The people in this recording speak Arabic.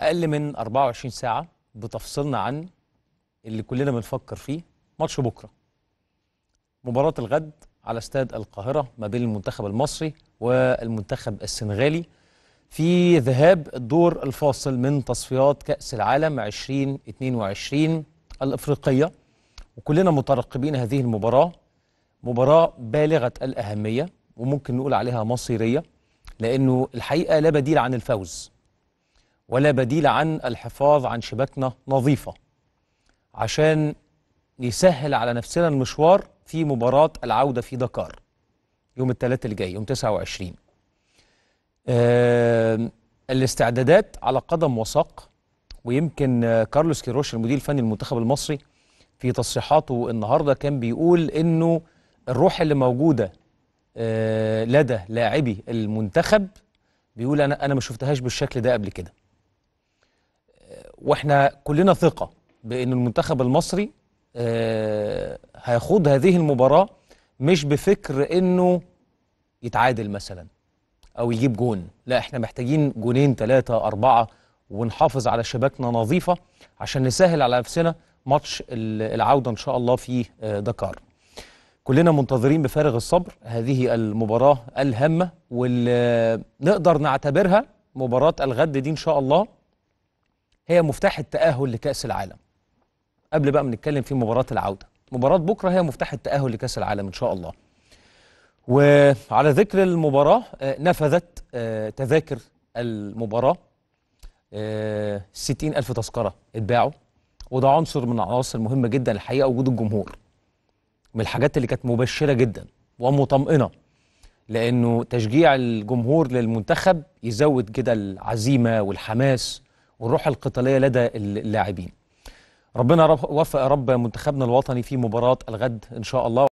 اقل من 24 ساعه بتفصلنا عن اللي كلنا بنفكر فيه ماتش بكره مباراه الغد على استاد القاهره ما بين المنتخب المصري والمنتخب السنغالي في ذهاب الدور الفاصل من تصفيات كاس العالم 2022 الافريقيه وكلنا مترقبين هذه المباراه مباراه بالغه الاهميه وممكن نقول عليها مصيريه لانه الحقيقه لا بديل عن الفوز ولا بديل عن الحفاظ عن شباكنا نظيفة عشان نسهل على نفسنا المشوار في مباراة العودة في دكار يوم الثلاثة الجاي يوم 29 الاستعدادات على قدم وساق ويمكن كارلوس كيروش المدير الفني للمنتخب المصري في تصريحاته النهارده كان بيقول انه الروح اللي موجوده آه، لدى لاعبي المنتخب بيقول انا انا ما شفتهاش بالشكل ده قبل كده واحنا كلنا ثقه بان المنتخب المصري آه، هيخوض هذه المباراه مش بفكر انه يتعادل مثلا او يجيب جون لا احنا محتاجين جونين ثلاثه اربعه ونحافظ على شباكنا نظيفه عشان نسهل على نفسنا ماتش العوده ان شاء الله في آه، دكار كلنا منتظرين بفارغ الصبر هذه المباراه الهامه واللي نقدر نعتبرها مباراه الغد دي ان شاء الله هي مفتاح التأهل لكأس العالم قبل بقى ما نتكلم في مباراة العودة مباراة بكرة هي مفتاح التأهل لكأس العالم إن شاء الله وعلى ذكر المباراة آه، نفذت آه، تذاكر المباراة آه، ستين ألف تذكرة اتباعوا وده عنصر من العناصر مهمة جدا الحقيقة وجود الجمهور من الحاجات اللي كانت مبشرة جدا ومطمئنة لأنه تشجيع الجمهور للمنتخب يزود كده العزيمة والحماس والروح القتالية لدى اللاعبين ربنا وفق رب منتخبنا الوطني في مباراة الغد إن شاء الله